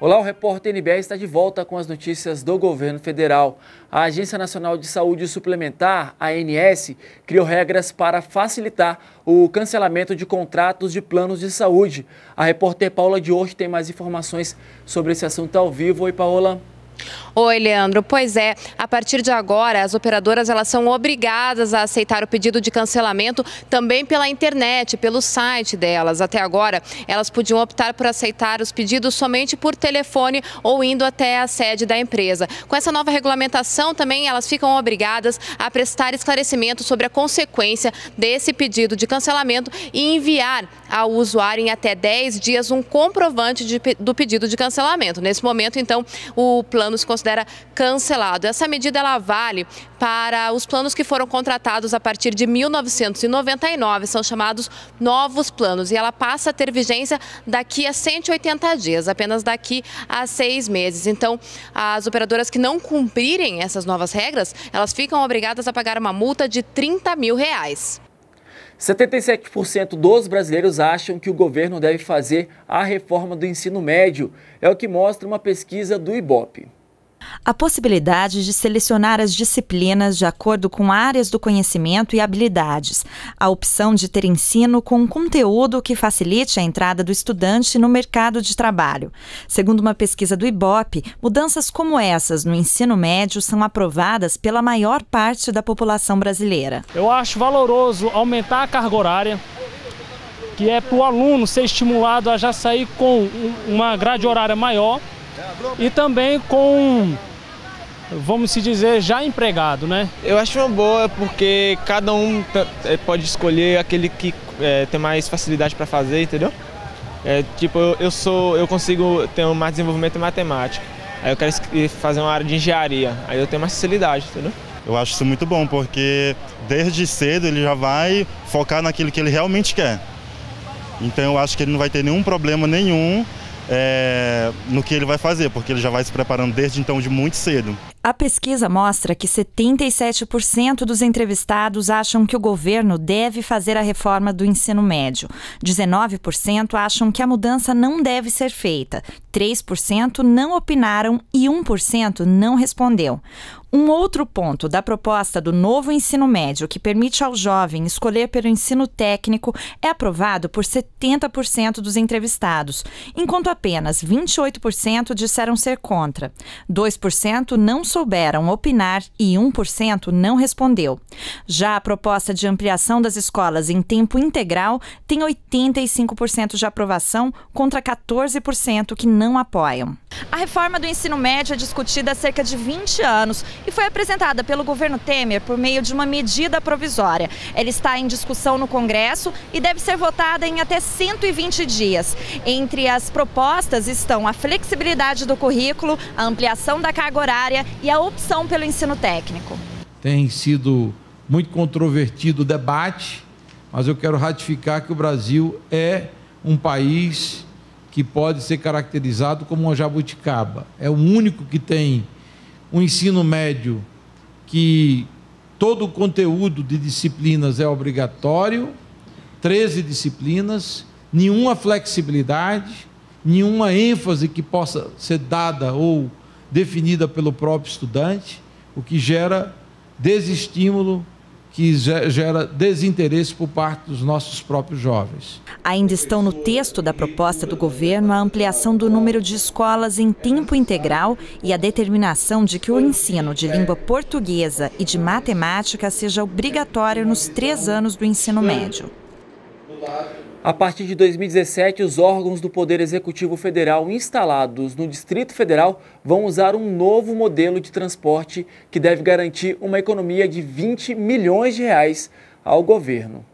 Olá, o repórter NBA está de volta com as notícias do governo federal. A Agência Nacional de Saúde Suplementar, ANS, criou regras para facilitar o cancelamento de contratos de planos de saúde. A repórter Paula de hoje tem mais informações sobre esse assunto ao vivo. Oi, Paola. Oi, Leandro. Pois é, a partir de agora, as operadoras elas são obrigadas a aceitar o pedido de cancelamento também pela internet, pelo site delas. Até agora, elas podiam optar por aceitar os pedidos somente por telefone ou indo até a sede da empresa. Com essa nova regulamentação, também elas ficam obrigadas a prestar esclarecimento sobre a consequência desse pedido de cancelamento e enviar ao usuário em até 10 dias um comprovante de, do pedido de cancelamento. Nesse momento, então, o plano se considera cancelado. Essa medida ela vale para os planos que foram contratados a partir de 1999, são chamados novos planos, e ela passa a ter vigência daqui a 180 dias, apenas daqui a seis meses. Então, as operadoras que não cumprirem essas novas regras, elas ficam obrigadas a pagar uma multa de 30 mil reais. 77% dos brasileiros acham que o governo deve fazer a reforma do ensino médio, é o que mostra uma pesquisa do IBOP. A possibilidade de selecionar as disciplinas de acordo com áreas do conhecimento e habilidades. A opção de ter ensino com um conteúdo que facilite a entrada do estudante no mercado de trabalho. Segundo uma pesquisa do IBOP, mudanças como essas no ensino médio são aprovadas pela maior parte da população brasileira. Eu acho valoroso aumentar a carga horária, que é para o aluno ser estimulado a já sair com uma grade horária maior e também com, vamos se dizer, já empregado, né? Eu acho uma boa porque cada um eh, pode escolher aquele que é, tem mais facilidade para fazer, entendeu? É, tipo, eu, sou, eu consigo ter mais desenvolvimento em matemática. Aí eu quero fazer uma área de engenharia. Aí eu tenho mais facilidade, entendeu? Eu acho isso muito bom, porque desde cedo ele já vai focar naquilo que ele realmente quer. Então eu acho que ele não vai ter nenhum problema nenhum é, no que ele vai fazer, porque ele já vai se preparando desde então de muito cedo. A pesquisa mostra que 77% dos entrevistados acham que o governo deve fazer a reforma do ensino médio. 19% acham que a mudança não deve ser feita. 3% não opinaram e 1% não respondeu. Um outro ponto da proposta do novo ensino médio, que permite ao jovem escolher pelo ensino técnico, é aprovado por 70% dos entrevistados, enquanto apenas 28% disseram ser contra. 2% não sou souberam opinar e 1% não respondeu. Já a proposta de ampliação das escolas em tempo integral tem 85% de aprovação contra 14% que não apoiam. A reforma do ensino médio é discutida há cerca de 20 anos e foi apresentada pelo governo Temer por meio de uma medida provisória. Ela está em discussão no Congresso e deve ser votada em até 120 dias. Entre as propostas estão a flexibilidade do currículo, a ampliação da carga horária e a opção pelo ensino técnico. Tem sido muito controvertido o debate, mas eu quero ratificar que o Brasil é um país que pode ser caracterizado como uma jabuticaba. É o único que tem um ensino médio que todo o conteúdo de disciplinas é obrigatório, 13 disciplinas, nenhuma flexibilidade, nenhuma ênfase que possa ser dada ou definida pelo próprio estudante, o que gera desestímulo que gera desinteresse por parte dos nossos próprios jovens. Ainda estão no texto da proposta do governo a ampliação do número de escolas em tempo integral e a determinação de que o ensino de língua portuguesa e de matemática seja obrigatório nos três anos do ensino médio. A partir de 2017, os órgãos do Poder Executivo Federal instalados no Distrito Federal vão usar um novo modelo de transporte que deve garantir uma economia de 20 milhões de reais ao governo.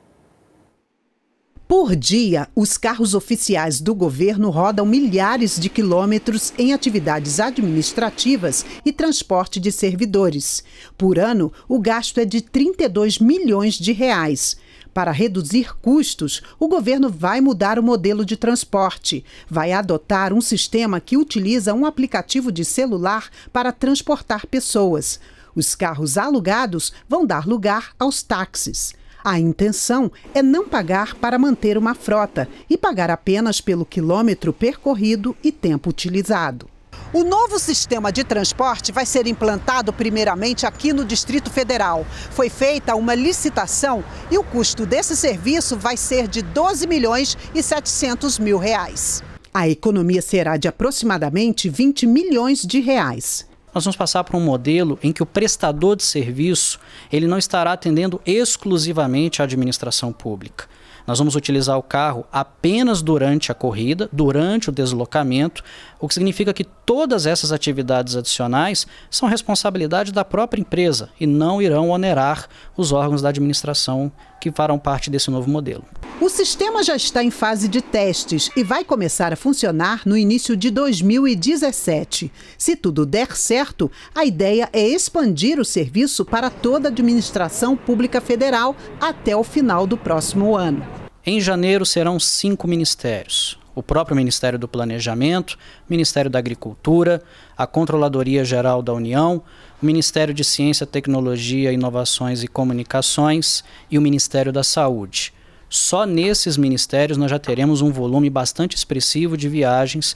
Por dia, os carros oficiais do governo rodam milhares de quilômetros em atividades administrativas e transporte de servidores. Por ano, o gasto é de 32 milhões de reais. Para reduzir custos, o governo vai mudar o modelo de transporte. Vai adotar um sistema que utiliza um aplicativo de celular para transportar pessoas. Os carros alugados vão dar lugar aos táxis. A intenção é não pagar para manter uma frota e pagar apenas pelo quilômetro percorrido e tempo utilizado. O novo sistema de transporte vai ser implantado primeiramente aqui no Distrito Federal. Foi feita uma licitação e o custo desse serviço vai ser de 12 milhões e 700 mil reais. A economia será de aproximadamente 20 milhões de reais nós vamos passar para um modelo em que o prestador de serviço ele não estará atendendo exclusivamente a administração pública. Nós vamos utilizar o carro apenas durante a corrida, durante o deslocamento, o que significa que todas essas atividades adicionais são responsabilidade da própria empresa e não irão onerar os órgãos da administração que farão parte desse novo modelo. O sistema já está em fase de testes e vai começar a funcionar no início de 2017. Se tudo der certo, a ideia é expandir o serviço para toda a administração pública federal até o final do próximo ano. Em janeiro serão cinco ministérios o próprio Ministério do Planejamento, Ministério da Agricultura, a Controladoria Geral da União, o Ministério de Ciência, Tecnologia, Inovações e Comunicações e o Ministério da Saúde. Só nesses ministérios nós já teremos um volume bastante expressivo de viagens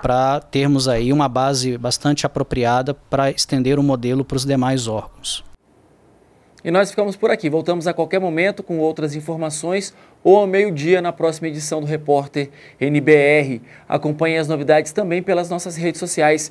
para termos aí uma base bastante apropriada para estender o modelo para os demais órgãos. E nós ficamos por aqui. Voltamos a qualquer momento com outras informações ou ao meio-dia na próxima edição do Repórter NBR. Acompanhe as novidades também pelas nossas redes sociais.